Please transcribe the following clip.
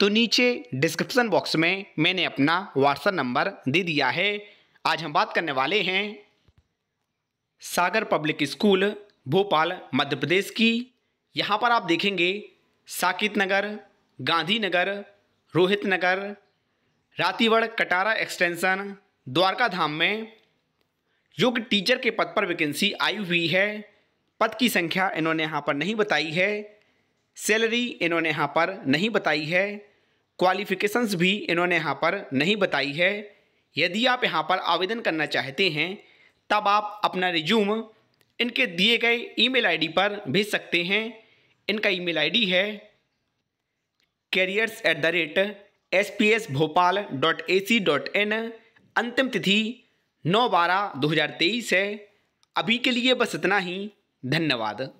तो नीचे description box में मैंने अपना व्हाट्सएप नंबर दे दिया है आज हम बात करने वाले हैं सागर पब्लिक स्कूल भोपाल मध्य प्रदेश की यहाँ पर आप देखेंगे साकित नगर गांधी नगर रोहित नगर रातीवड़ कटारा एक्सटेंशन द्वारका धाम में कि टीचर के पद पर वैकेंसी आई हुई है पद की संख्या इन्होंने यहाँ पर नहीं बताई है सैलरी इन्होंने यहाँ पर नहीं बताई है क्वालिफ़िकेशंस भी इन्होंने यहाँ पर नहीं बताई है यदि आप यहाँ पर आवेदन करना चाहते हैं तब आप अपना रिज्यूम इनके दिए गए ईमेल आईडी पर भेज सकते हैं इनका ईमेल आईडी है careers at the rate S P S Bhopal dot A C dot in अंतिम तिथि नौ बारह दो हज़ार तेईस है अभी के लिए बस इतना ही धन्यवाद